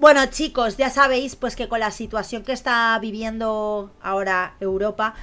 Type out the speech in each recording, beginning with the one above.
Bueno, chicos, ya sabéis pues que con la situación que está viviendo ahora Europa,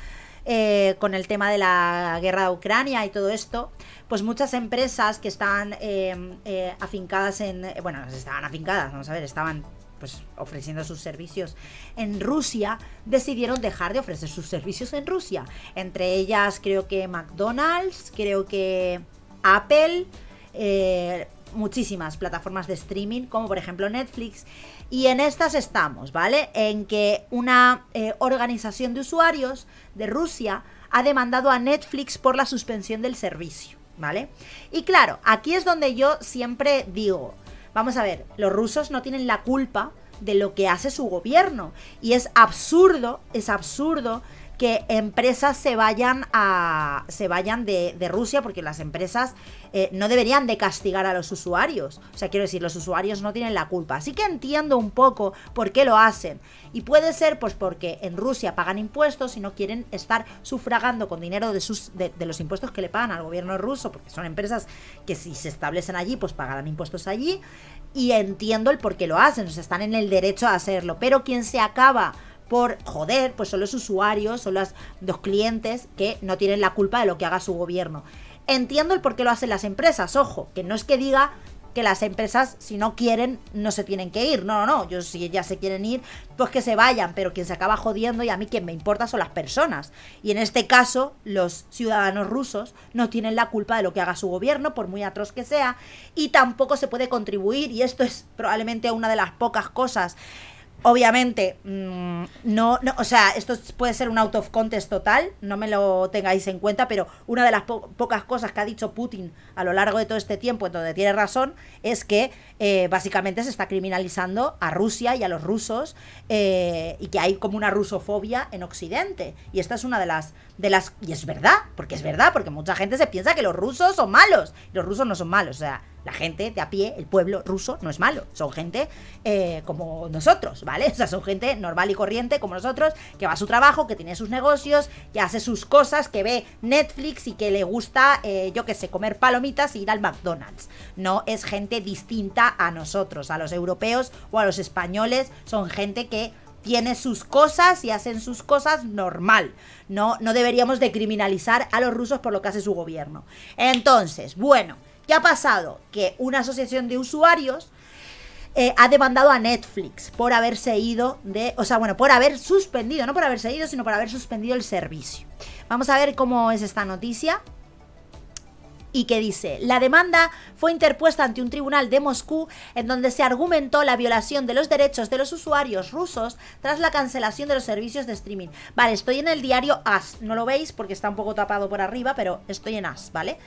eh, con el tema de la guerra de Ucrania y todo esto, pues muchas empresas que están eh, eh, afincadas en. Bueno, estaban afincadas, vamos a ver, estaban pues ofreciendo sus servicios en Rusia, decidieron dejar de ofrecer sus servicios en Rusia. Entre ellas creo que McDonald's, creo que Apple, eh, muchísimas plataformas de streaming, como por ejemplo Netflix, y en estas estamos, ¿vale? En que una eh, organización de usuarios de Rusia ha demandado a Netflix por la suspensión del servicio, ¿vale? Y claro, aquí es donde yo siempre digo, vamos a ver, los rusos no tienen la culpa de lo que hace su gobierno, y es absurdo, es absurdo que empresas se vayan a se vayan de, Rusia porque las empresas eh, no deberían de castigar a los usuarios. O sea, quiero decir, los usuarios no tienen la culpa. Así que entiendo un poco por qué lo hacen. Y puede ser pues porque en Rusia pagan impuestos y no quieren estar sufragando con dinero de, sus, de, de los impuestos que le pagan al gobierno ruso, porque son empresas que si se establecen allí, pues pagarán impuestos allí. Y entiendo el por qué lo hacen, o sea, están en el derecho a hacerlo. Pero quien se acaba por joder, pues son los usuarios, son los, los clientes que no tienen la culpa de lo que haga su gobierno. Entiendo el por qué lo hacen las empresas, ojo, que no es que diga que las empresas, si no quieren, no se tienen que ir. No, no, no. Yo, si ya se quieren ir, pues que se vayan. Pero quien se acaba jodiendo y a mí quien me importa son las personas. Y en este caso, los ciudadanos rusos no tienen la culpa de lo que haga su gobierno, por muy atroz que sea. Y tampoco se puede contribuir. Y esto es probablemente una de las pocas cosas obviamente, mm, no, no, o sea, esto puede ser un out of context total, no me lo tengáis en cuenta, pero una de las pocas cosas que ha dicho Putin a lo largo de todo este tiempo, en donde tiene razón, es que eh, básicamente se está criminalizando a Rusia y a los rusos eh, y que hay como una rusofobia en Occidente. Y esta es una de las, de las, y es verdad, porque es verdad, porque mucha gente se piensa que los rusos son malos, y los rusos no son malos, o sea, la gente de a pie, el pueblo ruso, no es malo. Son gente eh, como nosotros, ¿vale? O sea, son gente normal y corriente como nosotros, que va a su trabajo, que tiene sus negocios, que hace sus cosas, que ve Netflix y que le gusta, eh, yo qué sé, comer palomitas e ir al McDonald's. No es gente distinta a nosotros, a los europeos o a los españoles. Son gente que tiene sus cosas y hacen sus cosas normal. No, no deberíamos de criminalizar a los rusos por lo que hace su gobierno. Entonces, bueno, ¿Qué ha pasado? Que una asociación de usuarios eh, ha demandado a Netflix por haberse ido de, o sea, bueno, por haber suspendido, no por haberse ido, sino por haber suspendido el servicio. Vamos a ver cómo es esta noticia. Y que dice, la demanda fue interpuesta ante un tribunal de Moscú en donde se argumentó la violación de los derechos de los usuarios rusos tras la cancelación de los servicios de streaming. Vale, estoy en el diario As, no lo veis porque está un poco tapado por arriba, pero estoy en As, ¿vale?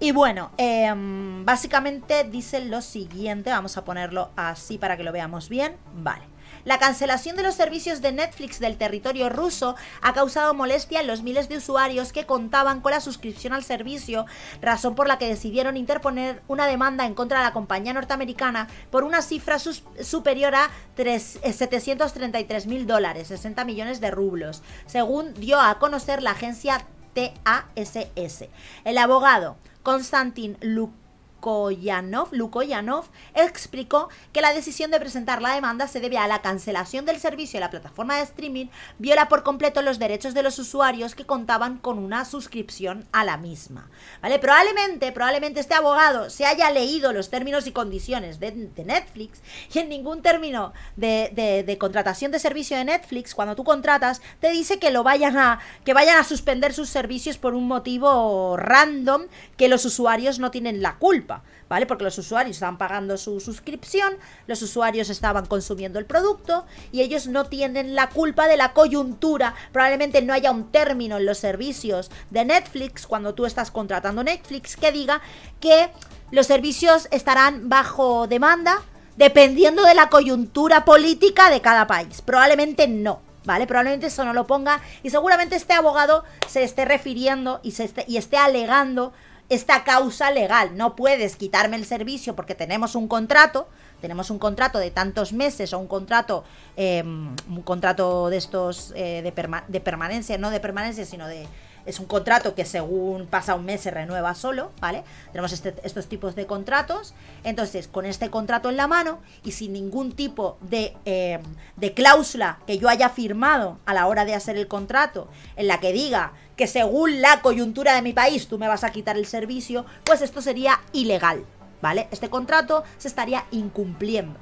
Y bueno, em, básicamente dice lo siguiente, vamos a ponerlo así para que lo veamos bien. Vale. La cancelación de los servicios de Netflix del territorio ruso ha causado molestia en los miles de usuarios que contaban con la suscripción al servicio, razón por la que decidieron interponer una demanda en contra de la compañía norteamericana por una cifra superior a 733 eh, mil dólares, 60 millones de rublos, según dio a conocer la agencia TASS. El abogado Constantin Luke Lukoyanov, yanov explicó que la decisión de presentar la demanda se debe a la cancelación del servicio de la plataforma de streaming, viola por completo los derechos de los usuarios que contaban con una suscripción a la misma. ¿Vale? Probablemente, probablemente este abogado se haya leído los términos y condiciones de, Netflix y en ningún término de, de, contratación de servicio de Netflix, cuando tú contratas, te dice que lo vayan a, que vayan a suspender sus servicios por un motivo random que los usuarios no tienen la culpa. ¿vale? Porque los usuarios estaban pagando su suscripción, los usuarios estaban consumiendo el producto y ellos no tienen la culpa de la coyuntura. Probablemente no haya un término en los servicios de Netflix cuando tú estás contratando Netflix que diga que los servicios estarán bajo demanda dependiendo de la coyuntura política de cada país. Probablemente no. ¿vale? Probablemente eso no lo ponga y seguramente este abogado se esté refiriendo y, se esté, y esté alegando esta causa legal. No puedes quitarme el servicio porque tenemos un contrato, tenemos un contrato de tantos meses o un contrato, em, un contrato de estos eh, de permanencia, no de permanencia, sino de es un contrato que según pasa un mes se renueva solo, ¿vale? Tenemos este, estos tipos de contratos. Entonces, con este contrato en la mano y sin ningún tipo de, eh, de cláusula que yo haya firmado a la hora de hacer el contrato, en la que diga que según la coyuntura de mi país tú me vas a quitar el servicio, pues esto sería ilegal, ¿vale? Este contrato se estaría incumpliendo.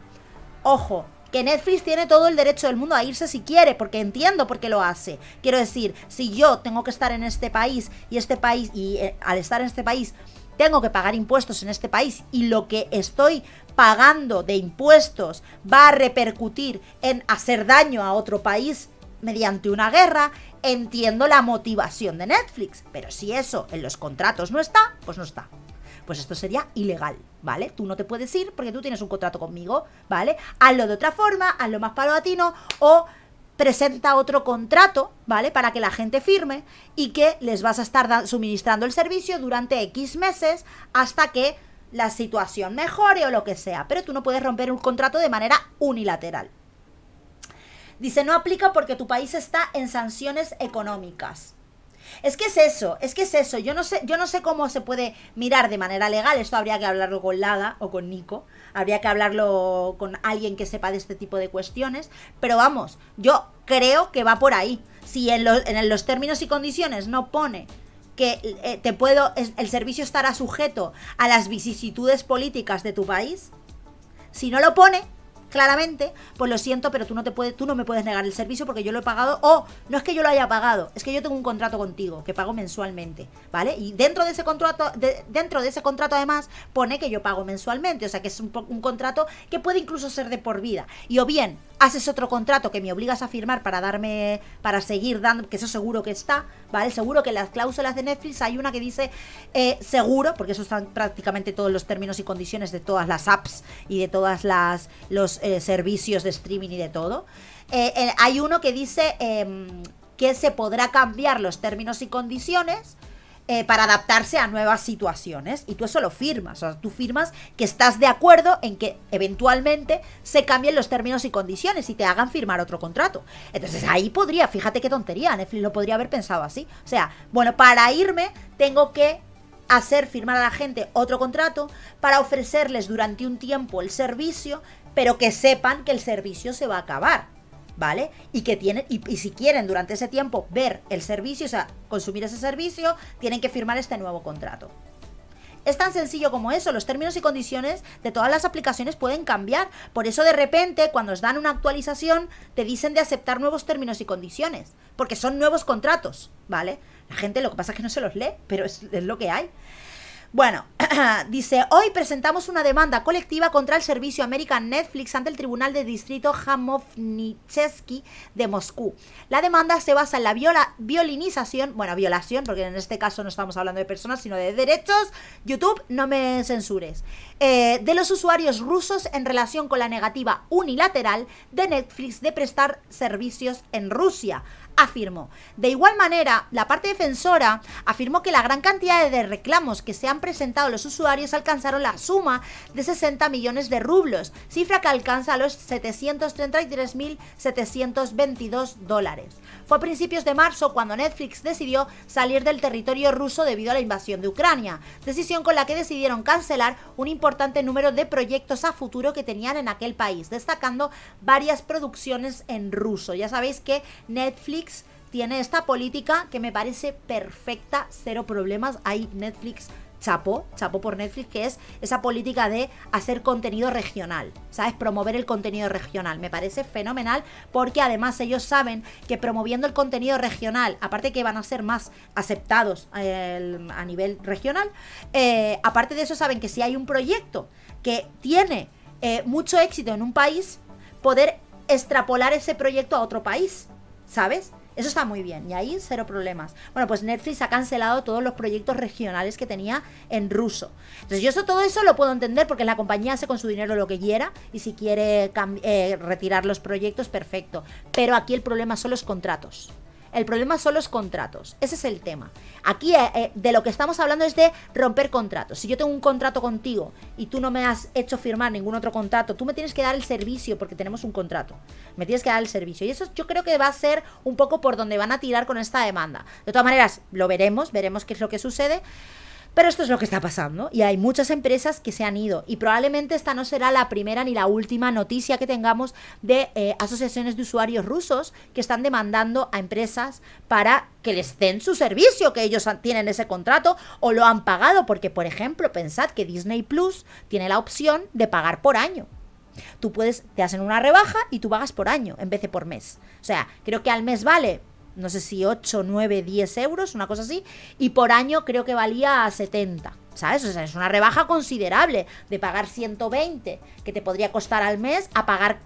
Ojo, que Netflix tiene todo el derecho del mundo a irse si quiere, porque entiendo por qué lo hace. Quiero decir, si yo tengo que estar en este país y este país, y eh, al estar en este país, tengo que pagar impuestos en este país y lo que estoy pagando de impuestos va a repercutir en hacer daño a otro país mediante una guerra, entiendo la motivación de Netflix, pero si eso en los contratos no está, pues no está. Pues esto sería ilegal, ¿vale? Tú no te puedes ir porque tú tienes un contrato conmigo, ¿vale? Hazlo de otra forma, hazlo más palo latino o presenta otro contrato, ¿vale? Para que la gente firme y que les vas a estar suministrando el servicio durante X meses hasta que la situación mejore o lo que sea. Pero tú no puedes romper un contrato de manera unilateral. Dice, no aplica porque tu país está en sanciones económicas. Es que es eso, es que es eso. Yo no sé, yo no sé cómo se puede mirar de manera legal. Esto habría que hablarlo con Lada o con Nico. Habría que hablarlo con alguien que sepa de este tipo de cuestiones. Pero vamos, yo creo que va por ahí. Si en, en los términos y condiciones no pone que eh, te puedo, el servicio estará sujeto a las vicisitudes políticas de tu país, si no lo pone, claramente, pues lo siento, pero tú no, te puedes, tú no me puedes negar el servicio porque yo lo he pagado o no es que yo lo haya pagado, es que yo tengo un contrato contigo que pago mensualmente, ¿vale? Y dentro de ese contrato, dentro de ese contrato además pone que yo pago mensualmente, o sea que es un, un contrato que puede incluso ser de por vida. Y o bien haces otro contrato que me obligas a firmar para darme, para seguir dando, que eso seguro que está, ¿vale? Seguro que en las cláusulas de Netflix hay una que dice eh, seguro, porque eso están prácticamente todos los términos y condiciones de todas las apps y de todas las los eh, servicios de streaming y de todo. Eh, hay uno que dice em, que se podrá cambiar los términos y condiciones eh, para adaptarse a nuevas situaciones. Y tú eso lo firmas, o sea, tú firmas que estás de acuerdo en que eventualmente se cambien los términos y condiciones y te hagan firmar otro contrato. Entonces ahí podría, fíjate qué tontería, Netflix lo podría haber pensado así. O sea, bueno, para irme tengo que hacer firmar a la gente otro contrato para ofrecerles durante un tiempo el servicio, pero que sepan que el servicio se va a acabar. ¿vale? Y que tienen, y, si quieren durante ese tiempo ver el servicio, o sea, consumir ese servicio, tienen que firmar este nuevo contrato. Es tan sencillo como eso, los términos y condiciones de todas las aplicaciones pueden cambiar. Por eso de repente, cuando os dan una actualización, te dicen de aceptar nuevos términos y condiciones, porque son nuevos contratos, ¿vale? La gente lo que pasa es que no se los lee, pero es lo que hay. Bueno, dice, hoy presentamos una demanda colectiva contra el servicio American Netflix ante el Tribunal de Distrito Jamovnichesky de Moscú. La demanda se basa en la viola, violinización, bueno, violación, porque en este caso no estamos hablando de personas, sino de derechos. YouTube, no me censures. Eh, de los usuarios rusos en relación con la negativa unilateral de Netflix de prestar servicios en Rusia afirmó. De igual manera, la parte defensora afirmó que la gran cantidad de reclamos que se han presentado los usuarios alcanzaron la suma de 60 millones de rublos, cifra que alcanza los 733.722 dólares. Fue a principios de marzo cuando Netflix decidió salir del territorio ruso debido a la invasión de Ucrania, decisión con la que decidieron cancelar un importante número de proyectos a futuro que tenían en aquel país, destacando varias producciones en ruso. Ya sabéis que Netflix tiene esta política que me parece perfecta, cero problemas. Hay Netflix chapo, chapó por Netflix, que es esa política de hacer contenido regional, ¿sabes? Promover el contenido regional. Me parece fenomenal porque además ellos saben que promoviendo el contenido regional, aparte que van a ser más aceptados eh, a nivel regional, eh, aparte de eso saben que si hay un proyecto que tiene eh, mucho éxito en un país, poder extrapolar ese proyecto a otro país, ¿sabes? Eso está muy bien, y ahí cero problemas. Bueno, pues Netflix ha cancelado todos los proyectos regionales que tenía en ruso. Entonces yo eso, todo eso lo puedo entender porque la compañía hace con su dinero lo que quiera y si quiere eh, retirar los proyectos, perfecto. Pero aquí el problema son los contratos. El problema son los contratos. Ese es el tema. Aquí eh, eh, de lo que estamos hablando es de romper contratos. Si yo tengo un contrato contigo y tú no me has hecho firmar ningún otro contrato, tú me tienes que dar el servicio porque tenemos un contrato. Me tienes que dar el servicio. Y eso yo creo que va a ser un poco por donde van a tirar con esta demanda. De todas maneras, lo veremos, veremos qué es lo que sucede. Pero esto es lo que está pasando y hay muchas empresas que se han ido y probablemente esta no será la primera ni la última noticia que tengamos de eh, asociaciones de usuarios rusos que están demandando a empresas para que les den su servicio, que ellos tienen ese contrato o lo han pagado, porque por ejemplo pensad que Disney Plus tiene la opción de pagar por año. Tú puedes, te hacen una rebaja y tú pagas por año en vez de por mes. O sea, creo que al mes vale no sé si 8, 9, 10 euros, una cosa así, y por año creo que valía 70. ¿Sabes? O sea, es una rebaja considerable de pagar 120 que te podría costar al mes a pagar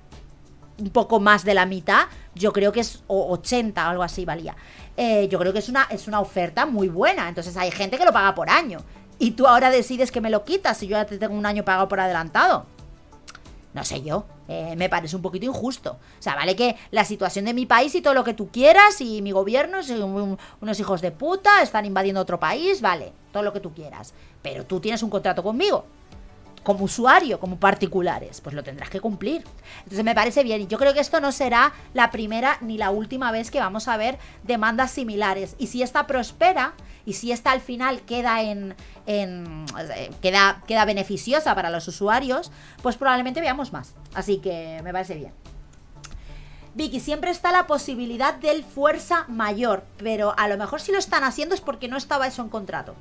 un poco más de la mitad. Yo creo que es 80 o algo así valía. Eh, yo creo que es una, es una oferta muy buena. Entonces hay gente que lo paga por año. Y tú ahora decides que me lo quitas si yo ya te tengo un año pagado por adelantado. No sé yo, eh, me parece un poquito injusto. O sea, vale que la situación de mi país y todo lo que tú quieras y mi gobierno son unos hijos de puta, están invadiendo otro país, vale, todo lo que tú quieras. Pero tú tienes un contrato conmigo, como usuario, como particulares, pues lo tendrás que cumplir. Entonces me parece bien y yo creo que esto no será la primera ni la última vez que vamos a ver demandas similares. Y si esta prospera, y si esta al final queda en, eh, queda, queda beneficiosa para los usuarios, pues probablemente veamos más. Así que me parece bien. Vicky, siempre está la posibilidad del fuerza mayor, pero a lo mejor si lo están haciendo es porque no estaba eso en contrato.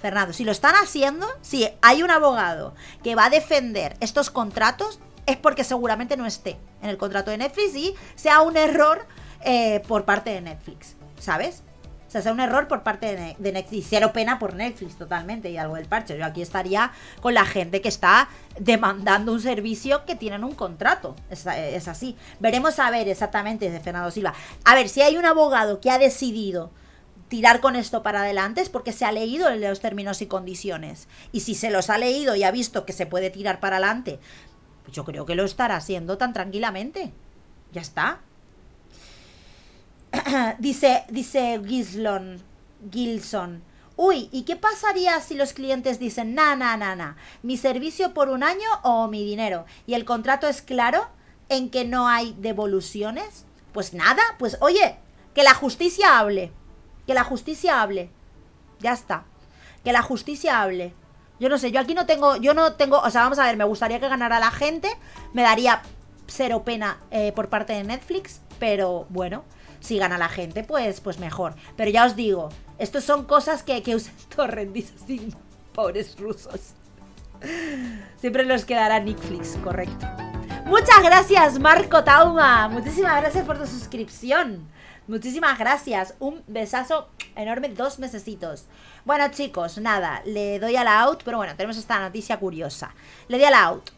Fernando, si lo están haciendo, si hay un abogado que va a defender estos contratos, es porque seguramente no esté en el contrato de Netflix y sea un error eh, por parte de Netflix, ¿sabes? O sea, es un error por parte de, Netflix. Cero pena por Netflix totalmente y algo del parche. Yo aquí estaría con la gente que está demandando un servicio que tienen un contrato. Es, así. Veremos a ver exactamente, de Fernando Silva. A ver, si hay un abogado que ha decidido tirar con esto para adelante es porque se ha leído los términos y condiciones. Y si se los ha leído y ha visto que se puede tirar para adelante, pues yo creo que lo estará haciendo tan tranquilamente. Ya está. dice, dice Gislon, Gilson. Uy, ¿y qué pasaría si los clientes dicen, na, na, na, na, mi servicio por un año o mi dinero? Y el contrato es claro en que no hay devoluciones. Pues nada, pues oye, que la justicia hable. Que la justicia hable. Ya está. Que la justicia hable. Yo no sé, yo aquí no tengo, yo no tengo, o sea, vamos a ver, me gustaría que ganara la gente, me daría cero pena eh, por parte de Netflix, pero bueno si gana la gente, pues, pues mejor. Pero ya os digo, estos son cosas que, que usan torrentistas. pobres rusos. Siempre nos quedará Netflix, correcto. Muchas gracias, Marco Tauma. Muchísimas gracias por tu suscripción. Muchísimas gracias. Un besazo enorme, dos mesecitos. Bueno, chicos, nada, le doy a la out, pero bueno, tenemos esta noticia curiosa. Le doy a la out.